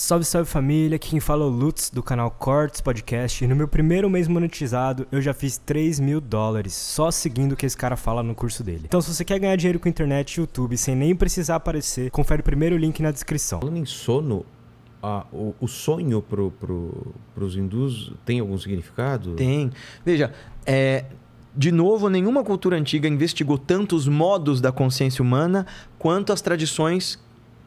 Salve, salve família, aqui quem fala é o Lutz do canal Cortes Podcast e no meu primeiro mês monetizado eu já fiz 3 mil dólares só seguindo o que esse cara fala no curso dele. Então se você quer ganhar dinheiro com internet e YouTube sem nem precisar aparecer, confere o primeiro link na descrição. Falando em sono, ah, o, o, sonho para pro, pros hindus tem algum significado? Tem. Veja, é, de novo, nenhuma cultura antiga investigou tantos modos da consciência humana quanto as tradições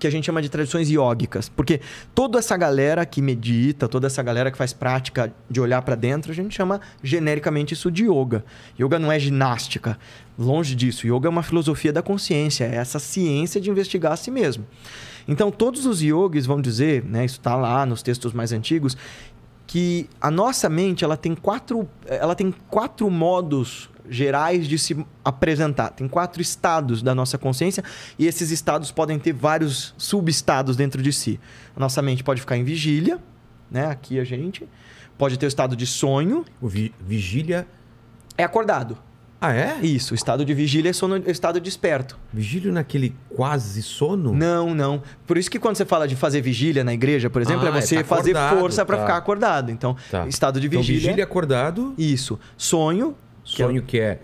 que a gente chama de tradições iógicas, porque toda essa galera que medita, toda essa galera que faz prática de olhar para dentro, a gente chama genericamente isso de yoga. Yoga não é ginástica, longe disso. Yoga é uma filosofia da consciência, é essa ciência de investigar a si mesmo. Então, todos os yogis vão dizer, né, isso está lá nos textos mais antigos, que a nossa mente ela tem quatro, ela tem quatro modos gerais de se apresentar. Tem quatro estados da nossa consciência e esses estados podem ter vários subestados dentro de si. A nossa mente pode ficar em vigília, né? Aqui a gente pode ter o estado de sonho. O vi vigília é acordado. Ah, é? Isso, o estado de vigília é sono, estado estado desperto. Vigília naquele quase sono? Não, não. Por isso que quando você fala de fazer vigília na igreja, por exemplo, é ah, é você tá fazer força tá. para ficar acordado. Então, tá. estado de então, vigília. Então, vigília acordado. Isso. Sonho. Sonho que é.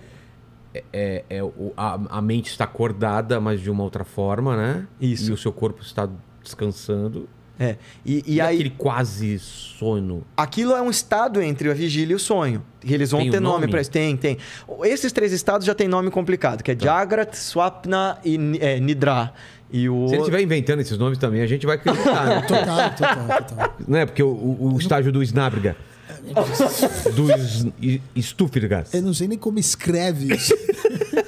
Que é, é, é, é a, a, mente está acordada, mas de uma outra forma, né? Isso. E o seu corpo está descansando. É. E, e, e aí, aquele quase sono. Aquilo é um estado entre a vigília e o sonho. E eles vão tem ter um nome, nome para isso. Tem, tem. Esses três estados já tem nome complicado, que é tá. Jagrat, Swapna e é, Nidra. E o... Se ele estiver inventando esses nomes também, a gente vai acreditar. Né? total, total, total. Não é porque o, o, o estágio do snabriga é, do Stufirgas. Eu não sei nem como escreve isso.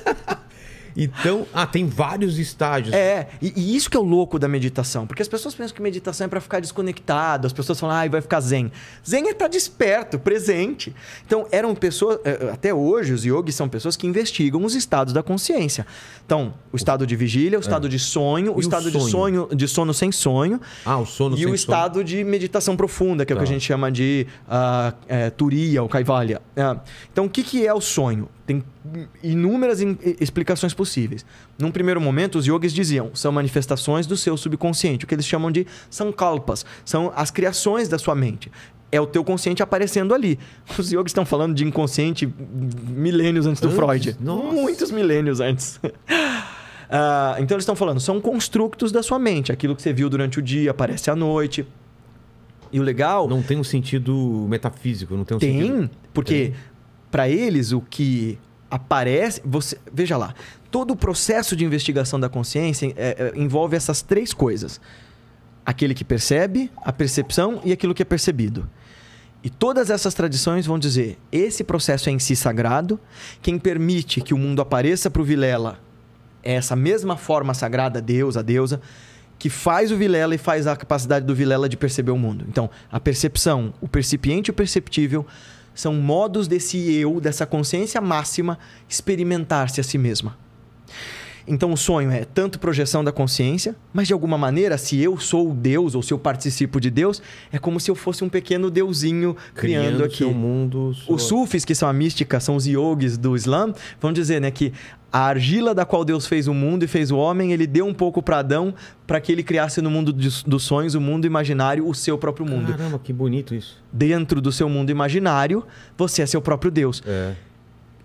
Então, ah, tem vários estágios. É, e, e, isso que é o louco da meditação. Porque as pessoas pensam que meditação é para ficar desconectado, as pessoas falam, ah, vai ficar zen. Zen é estar desperto, presente. Então, eram pessoas, é, é, até hoje, os yogis são pessoas que investigam os estados da consciência. Então, o estado de vigília, o estado é. de sonho, o e estado o sonho? de sonho, de sono sem sonho. Ah, o sono sem sonho. E o estado de meditação profunda, que é tá. o que a tá. gente chama de uh, é, turia ou caivalha. É. então, o que, que é o sonho? Tem inúmeras explicações possíveis. Num primeiro momento, os yogis diziam são manifestações do seu subconsciente, o que eles chamam de sankalpas, são as criações da sua mente. É o teu consciente aparecendo ali. Os yogis estão falando de inconsciente milênios antes do antes? Freud. Nossa. Muitos milênios antes. Uh, então eles estão falando, são constructos da sua mente. Aquilo que você viu durante o dia aparece à noite. E o legal. Não tem um sentido metafísico, não tem um tem, sentido. Porque tem, porque para eles o que aparece. Você veja lá, todo o processo de investigação da consciência é, é, envolve essas três coisas: aquele que percebe, a percepção e aquilo que é percebido. E todas essas tradições vão dizer: esse processo é em si sagrado. Quem permite que o mundo apareça para o Vilela é essa mesma forma sagrada, Deus, a deusa, que faz o Vilela e faz a capacidade do Vilela de perceber o mundo. Então, a percepção, o percipiente e o perceptível são modos desse eu, dessa consciência máxima, experimentar-se a si mesma. Então o sonho é tanto projeção da consciência, mas de alguma maneira, se eu sou Deus ou se eu participo de Deus, é como se eu fosse um pequeno deusinho criando, criando aqui. Seu mundo, sua... Os sufis, que são a mística, são os yogis do Islã, vão dizer né, que a argila da qual Deus fez o mundo e fez o homem, ele deu um pouco para Adão para que ele criasse no mundo dos sonhos, o mundo imaginário, o seu próprio mundo. Caramba, que bonito isso. Dentro do seu mundo imaginário, você é seu próprio Deus. É.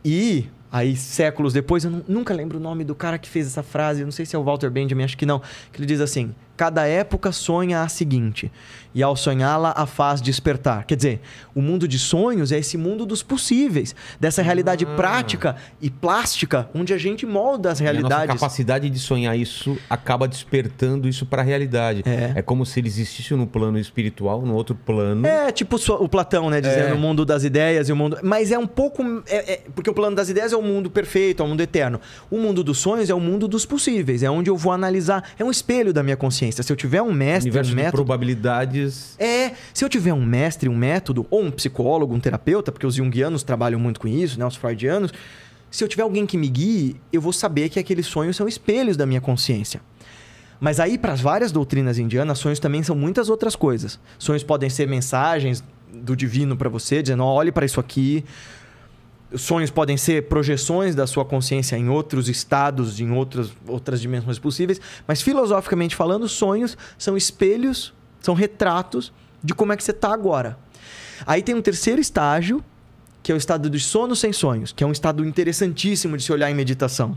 E aí, séculos depois, eu nunca lembro o nome do cara que fez essa frase, eu não sei se é o Walter Benjamin, acho que não, que ele diz assim: Cada época sonha a seguinte, e ao sonhá-la a faz despertar. Quer dizer, o mundo de sonhos é esse mundo dos possíveis, dessa realidade ah. prática e plástica, onde a gente molda as realidades. E a nossa capacidade de sonhar isso acaba despertando isso para a realidade. É. é como se ele existisse no plano espiritual, no outro plano. É, tipo o Platão, né? Dizendo é. o mundo das ideias e o mundo. Mas é um pouco. É, é, porque o plano das ideias é o mundo perfeito, é o mundo eterno. O mundo dos sonhos é o mundo dos possíveis, é onde eu vou analisar. É um espelho da minha consciência ciência. Se eu tiver um mestre, Universo um método, de probabilidades. É, se eu tiver um mestre, um método ou um psicólogo, um terapeuta, porque os junguianos trabalham muito com isso, né, os freudianos, se eu tiver alguém que me guie, eu vou saber que aqueles sonhos são espelhos da minha consciência. Mas aí, para as várias doutrinas indianas, sonhos também são muitas outras coisas. Sonhos podem ser mensagens do divino para você, dizendo: oh, olhe para isso aqui. Sonhos podem ser projeções da sua consciência em outros estados, em outras, outras dimensões possíveis, mas filosoficamente falando, sonhos são espelhos, são retratos de como é que você está agora. Aí tem um terceiro estágio, que é o estado de sono sem sonhos, que é um estado interessantíssimo de se olhar em meditação,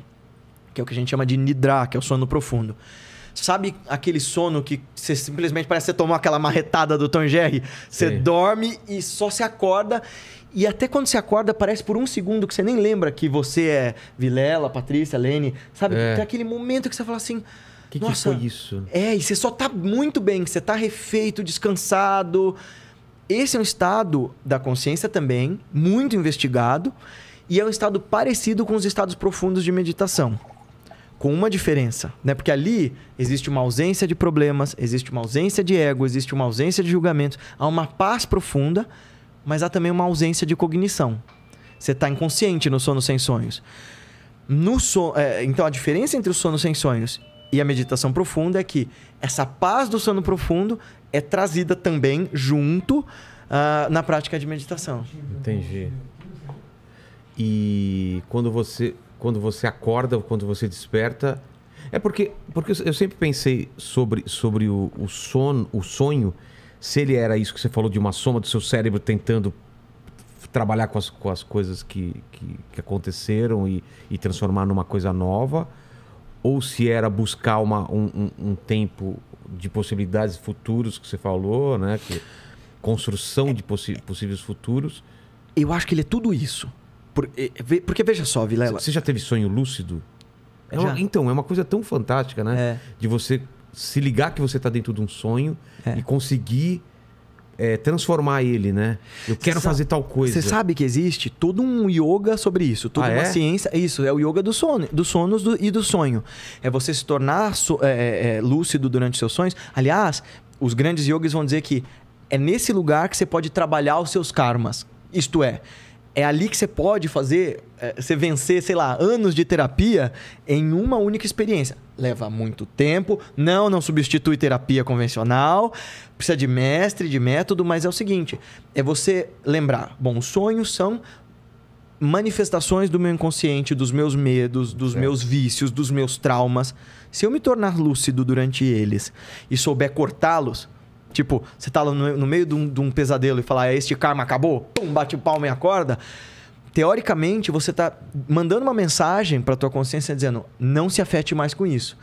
que é o que a gente chama de nidra, que é o sono profundo. Sabe aquele sono que você simplesmente parece que você tomou aquela marretada do Tom Jerry? Você Sim. dorme e só se acorda. E até quando você acorda, parece por um segundo que você nem lembra que você é Vilela, Patrícia, Lene. Sabe? É. Tem é aquele momento que você fala assim. Que Nossa, que foi isso? É, e você só tá muito bem, você tá refeito, descansado. Esse é um estado da consciência também, muito investigado, e é um estado parecido com os estados profundos de meditação com uma diferença, né? Porque ali existe uma ausência de problemas, existe uma ausência de ego, existe uma ausência de julgamento, há uma paz profunda, mas há também uma ausência de cognição. Você está inconsciente no sono sem sonhos. No so... É, então a diferença entre o sono sem sonhos e a meditação profunda é que essa paz do sono profundo é trazida também junto uh, na prática de meditação. Entendi. E quando você quando você acorda, ou quando você desperta. É porque, porque eu sempre pensei sobre, sobre o, o sono, o sonho, se ele era isso que você falou de uma soma do seu cérebro tentando trabalhar com as, com as coisas que, que, que aconteceram e, e transformar numa coisa nova, ou se era buscar uma, um, um, um tempo de possibilidades futuros que você falou, né? Que, construção de possi- possíveis futuros. Eu acho que ele é tudo isso. Porque, eh, porque veja só, Vilela. Você já teve sonho lúcido? É uma, então, é uma coisa tão fantástica, né? É. De você se ligar que você está dentro de um sonho é. e conseguir é, transformar ele, né? Eu quero fazer tal coisa. Você sabe que existe todo um yoga sobre isso, toda ah, uma é? ciência. Isso, é o yoga do sono, dos sonos do, e do sonho. É você se tornar so, é, é, é, lúcido durante seus sonhos. Aliás, os grandes yogis vão dizer que é nesse lugar que você pode trabalhar os seus karmas. Isto é, é ali que você pode fazer, é, você vencer, sei lá, anos de terapia em uma única experiência. Leva muito tempo, não, não substitui terapia convencional, precisa de mestre, de método, mas é o seguinte: é você lembrar, bom, os sonhos são manifestações do meu inconsciente, dos meus medos, dos é. meus vícios, dos meus traumas. Se eu me tornar lúcido durante eles e souber cortá-los, Tipo, você tá lá no, no meio de um, de um, pesadelo e falar, ah, este karma acabou, pum, bate o palmo e acorda. Teoricamente, você tá mandando uma mensagem para tua consciência dizendo, não se afete mais com isso.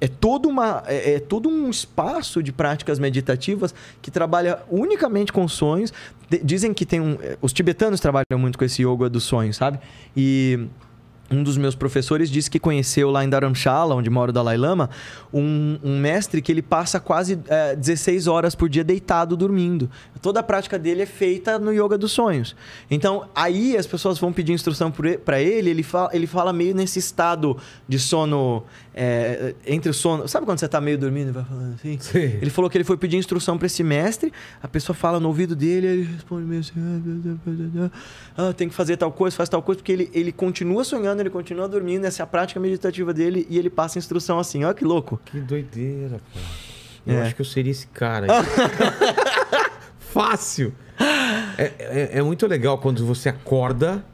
É todo, uma, é, é todo um espaço de práticas meditativas que trabalha unicamente com sonhos. De, dizem que tem um. É, os tibetanos trabalham muito com esse yoga dos sonhos, sabe? E um dos meus professores disse que conheceu lá em Dharamshala, onde mora o Dalai Lama, um, um mestre que ele passa quase é, 16 horas por dia deitado dormindo. Toda a prática dele é feita no yoga dos sonhos. Então, aí as pessoas vão pedir instrução para ele, ele fala, ele fala meio nesse estado de sono, é, entre o sono. Sabe quando você está meio dormindo e vai falando assim? Sim. Ele falou que ele foi pedir instrução para esse mestre, a pessoa fala no ouvido dele, ele responde meio assim: ah, tem que fazer tal coisa, faz tal coisa, porque ele, ele continua sonhando ele continua dormindo, essa é a prática meditativa dele e ele passa instrução assim. Olha que louco. Que doideira, pô. Eu é. acho que eu seria esse cara. Fácil. É, é, é, muito legal quando você acorda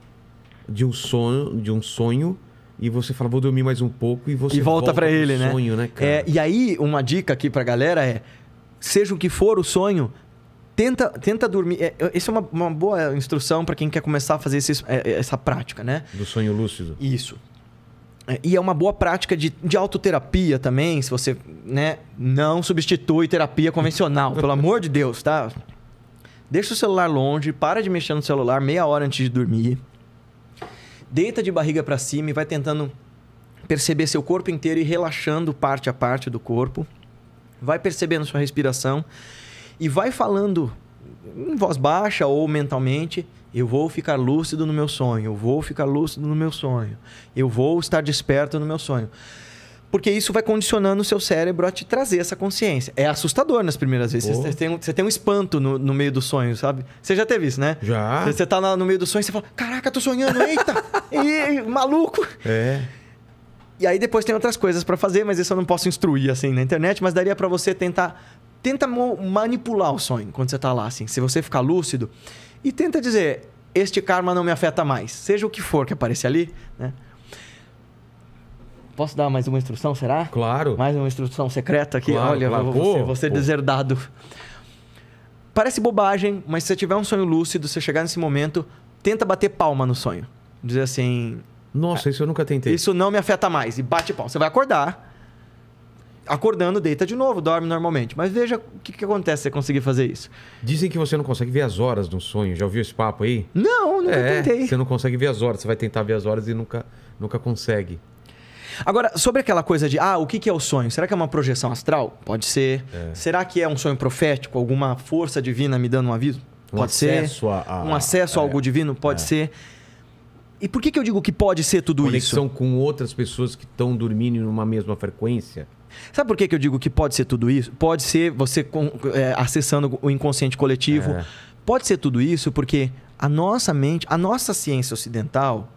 de um sonho, de um sonho e você fala, vou dormir mais um pouco e você e volta, volta para ele, né? sonho, né? né e aí, uma dica aqui pra galera é: seja o que for o sonho, Tenta, tenta dormir. É, essa é uma, uma boa instrução para quem quer começar a fazer esse, é, é, essa prática, né? Do sonho lúcido. Isso. É, e é uma boa prática de, de autoterapia também, se você né, não substitui terapia convencional, pelo amor de Deus, tá? Deixa o celular longe, para de mexer no celular meia hora antes de dormir. Deita de barriga para cima e vai tentando perceber seu corpo inteiro e relaxando parte a parte do corpo. Vai percebendo sua respiração e vai falando em voz baixa ou mentalmente, eu vou ficar lúcido no meu sonho, eu vou ficar lúcido no meu sonho, eu vou estar desperto no meu sonho. Porque isso vai condicionando o seu cérebro a te trazer essa consciência. É assustador nas primeiras vezes. Você, tem, você tem um espanto no, no, meio do sonho, sabe? Você já teve isso, né? Já. Você, você tá no meio do sonho e você fala: Caraca, tô sonhando, eita! e, maluco! É. E aí depois tem outras coisas para fazer, mas isso eu não posso instruir assim na internet, mas daria para você tentar tenta manipular o sonho quando você está lá, assim. Se você ficar lúcido e tenta dizer: este karma não me afeta mais, seja o que for que aparecer ali, né? Posso dar mais uma instrução, será? Claro. Mais uma instrução secreta aqui. Claro, Olha, claro. você, você deserdado. Parece bobagem, mas se você tiver um sonho lúcido, você chegar nesse momento, tenta bater palma no sonho. Dizer assim. Nossa, ah, isso eu nunca tentei. Isso não me afeta mais. E bate palma. Você vai acordar acordando, deita de novo, dorme normalmente. Mas veja o que, que acontece se você conseguir fazer isso. Dizem que você não consegue ver as horas um sonho. Já ouviu esse papo aí? Não, nunca é, tentei. Você não consegue ver as horas. Você vai tentar ver as horas e nunca, nunca consegue. Agora, sobre aquela coisa de, ah, o que, que é o sonho? Será que é uma projeção astral? Pode ser. É. Será que é um sonho profético? Alguma força divina me dando um aviso? Um Pode ser. A, a, um acesso a é, algo é, divino? Pode é. ser. E por que, que eu digo que pode ser tudo Conexão isso? Conexão com outras pessoas que estão dormindo numa mesma frequência. Sabe por que, que eu digo que pode ser tudo isso? Pode ser você com, é, acessando o inconsciente coletivo. É. Pode ser tudo isso porque a nossa mente, a nossa ciência ocidental,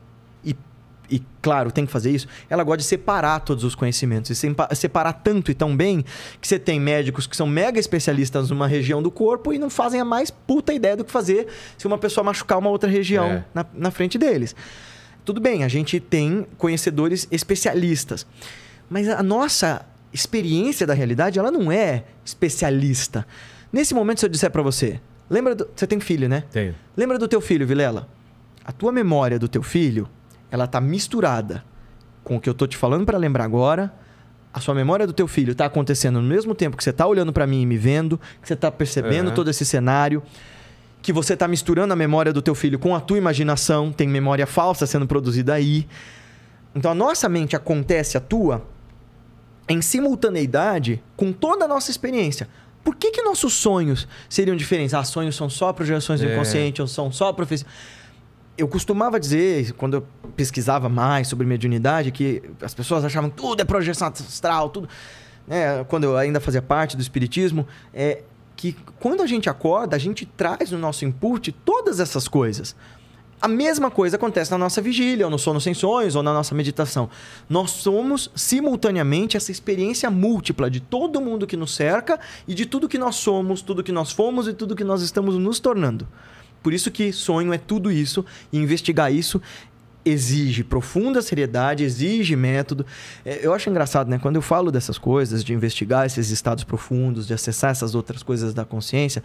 e claro, tem que fazer isso, ela gosta de separar todos os conhecimentos. E separar tanto e tão bem que você tem médicos que são mega especialistas numa região do corpo e não fazem a mais puta ideia do que fazer se uma pessoa machucar uma outra região é. na, na frente deles. Tudo bem, a gente tem conhecedores especialistas. Mas a nossa experiência da realidade, ela não é especialista. Nesse momento, se eu disser para você, lembra do... Você tem filho, né? Tenho. Lembra do teu filho, Vilela? A tua memória do teu filho ela tá misturada com o que eu tô te falando para lembrar agora, a sua memória do teu filho está acontecendo no mesmo tempo que você está olhando para mim e me vendo, que você está percebendo uhum. todo esse cenário, que você está misturando a memória do teu filho com a tua imaginação, tem memória falsa sendo produzida aí. Então a nossa mente acontece a tua em simultaneidade com toda a nossa experiência. Por que, que nossos sonhos seriam diferentes? Ah, sonhos são só projeções do é. inconsciente, ou são só profecias eu costumava dizer, quando eu pesquisava mais sobre mediunidade, que as pessoas achavam que tudo é projeção astral, tudo. Né, quando eu ainda fazia parte do espiritismo, é que quando a gente acorda, a gente traz no nosso input todas essas coisas. A mesma coisa acontece na nossa vigília, ou no sono sem sonhos, ou na nossa meditação. Nós somos simultaneamente essa experiência múltipla de todo mundo que nos cerca e de tudo que nós somos, tudo que nós fomos e tudo que nós estamos nos tornando. Por isso que sonho é tudo isso e investigar isso exige profunda seriedade, exige método. É, eu acho engraçado, né? Quando eu falo dessas coisas, de investigar esses estados profundos, de acessar essas outras coisas da consciência,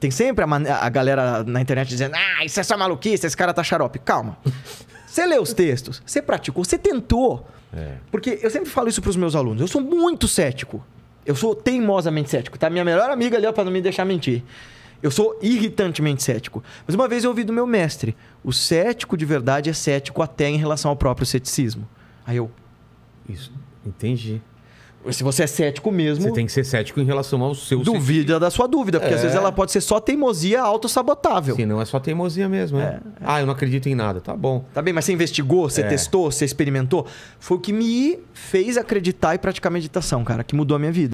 tem sempre a, a galera na internet dizendo: ah, isso é só maluquice, esse cara tá xarope. Calma. Você leu os textos, você praticou, você tentou. É. Porque eu sempre falo isso para os meus alunos. Eu sou muito cético. Eu sou teimosamente cético, tá? Minha melhor amiga ali, ó, para não me deixar mentir. Eu sou irritantemente cético. Mas uma vez eu ouvi do meu mestre: o cético de verdade é cético até em relação ao próprio ceticismo. Aí eu. Isso, entendi. Se você é cético mesmo. Você tem que ser cético em relação ao seu Duvida da sua dúvida, porque é. às vezes é. ela pode ser só teimosia autossabotável. Se não é só teimosia mesmo, é. é. é. Ah, eu não acredito em nada. Tá bom. Tá bem, mas você investigou, você é. testou, você experimentou. Foi o que me fez acreditar e praticar meditação, cara, que mudou a minha vida.